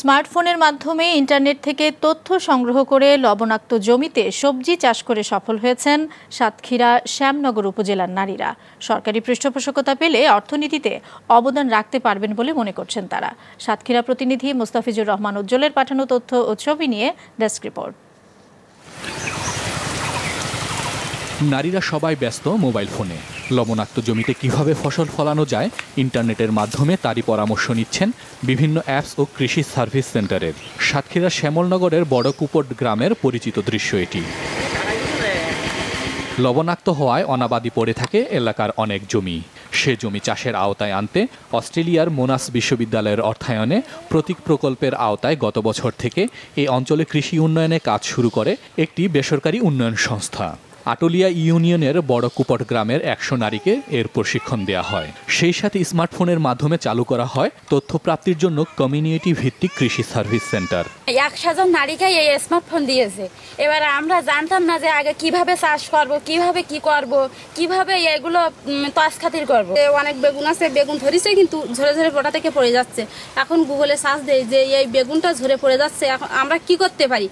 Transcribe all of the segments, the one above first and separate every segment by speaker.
Speaker 1: স্মার্টফোনের মাধ্যমে ইন্টারনেট থেকে তথ্য সংগ্রহ করে লবণাক্ত জমিতে সবজি চাষ করে সফল হয়েছেন সাতক্ষীরা শ্যামনগর উপজেলার নারীরা সরকারি পৃষ্ঠপোষকতা পেলে অর্থনীতিতে অবদান রাখতে পারবেন বলে মনে করছেন তারা সাতক্ষীরা প্রতিনিধি মোস্তাফিজুর রহমান উজ্জ্বলের পাঠানো তথ্য ও ছবি নিয়ে ডেস্ক রিপোর্ট
Speaker 2: নারীরা সবাই ব্যস্ত মোবাইল ফোনে লবণাক্ত জমিতে কিভাবে ফসল ফলানো যায় ইন্টারনেটের মাধ্যমে তারই পরামর্শ নিচ্ছেন বিভিন্ন অ্যাপস ও কৃষি সার্ভিস সেন্টারের সাতক্ষীরা শ্যামলনগরের বড়কুপট গ্রামের পরিচিত দৃশ্য এটি লবণাক্ত হওয়ায় অনাবাদি পড়ে থাকে এলাকার অনেক জমি সে জমি চাষের আওতায় আনতে অস্ট্রেলিয়ার মোনাস বিশ্ববিদ্যালয়ের অর্থায়নে প্রতীক প্রকল্পের আওতায় গত বছর থেকে এই অঞ্চলে কৃষি উন্নয়নে কাজ শুরু করে একটি বেসরকারি উন্নয়ন সংস্থা আটলিয়া ইউনিয়নের বড় কুপট গ্রামের একশো নারীকে এর প্রশিক্ষণ দেওয়া হয় সেই সাথে স্মার্টফোনের মাধ্যমে চালু করা হয় তথ্য প্রাপ্তির জন্য কমিউনিটি ভিত্তিক কৃষি সার্ভিস সেন্টার
Speaker 3: একশো নারীকে এই স্মার্টফোন দিয়েছে এবার আমরা জানতাম না যে আগে কিভাবে চাষ করব কিভাবে কি করব কিভাবে এগুলো তাস খাতির করব অনেক বেগুন আছে বেগুন ধরেছে কিন্তু ঝরে ঝরে গোটা থেকে পড়ে যাচ্ছে এখন গুগলে সার্চ দেয় যে এই বেগুনটা ঝরে পড়ে যাচ্ছে এখন আমরা কি করতে পারি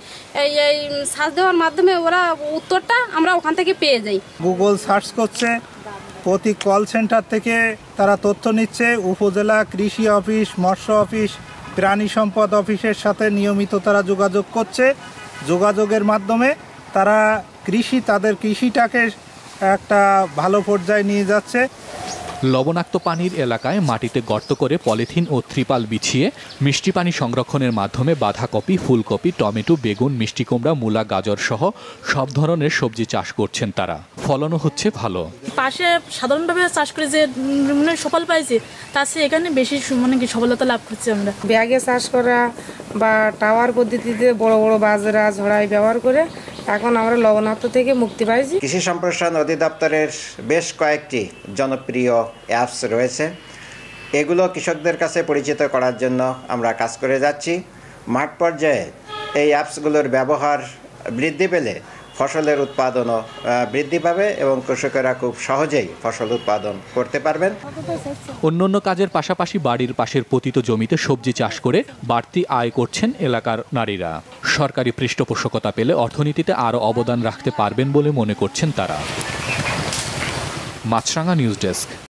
Speaker 3: এই সার্চ দেওয়ার মাধ্যমে ওরা উত্তরটা আমরা ওখান থেকে পেয়ে যাই
Speaker 4: গুগল সার্চ করছে প্রতি কল সেন্টার থেকে তারা তথ্য নিচ্ছে উপজেলা কৃষি অফিস মৎস্য অফিস প্রাণী সম্পদ অফিসের সাথে নিয়মিত তারা যোগাযোগ করছে যোগাযোগের মাধ্যমে তারা কৃষি তাদের কৃষিটাকে একটা ভালো পর্যায়ে নিয়ে যাচ্ছে
Speaker 2: লবণাক্ত পানির এলাকায় মাটিতে গর্ত করে পলিথিন ও ত্রিপাল বিছিয়ে মিষ্টি পানি সংরক্ষণের মাধ্যমে বাঁধাকপি ফুলকপি টমেটো বেগুন মিষ্টি কুমড়া মূলা গাজর সহ সব ধরনের সবজি চাষ করছেন তারা ফলনও হচ্ছে ভালো
Speaker 3: পাশে সাধারণভাবে চাষ করে যে মানে সফল পাইছে তার চেয়ে এখানে বেশি মানে কি সফলতা লাভ করছি আমরা ব্যাগে চাষ করা বা টাওয়ার পদ্ধতিতে বড় বড় বাজরা ঝড়াই ব্যবহার করে এখন আমরা লবণাক্ত থেকে মুক্তি পাইছি কৃষি
Speaker 5: সম্প্রসারণ অধিদপ্তরের বেশ কয়েকটি জনপ্রিয় অ্যাপস রয়েছে এগুলো কৃষকদের কাছে পরিচিত করার জন্য আমরা কাজ করে যাচ্ছি মাঠ পর্যায়ে এই অ্যাপসগুলোর ব্যবহার বৃদ্ধি পেলে ফসলের উৎপাদনও বৃদ্ধি পাবে এবং কৃষকেরা খুব সহজেই ফসল উৎপাদন করতে পারবেন
Speaker 2: অন্য অন্য কাজের পাশাপাশি বাড়ির পাশের পতিত জমিতে সবজি চাষ করে বাড়তি আয় করছেন এলাকার নারীরা সরকারি পৃষ্ঠপোষকতা পেলে অর্থনীতিতে আরও অবদান রাখতে পারবেন বলে মনে করছেন তারা মাছরাঙা নিউজ ডেস্ক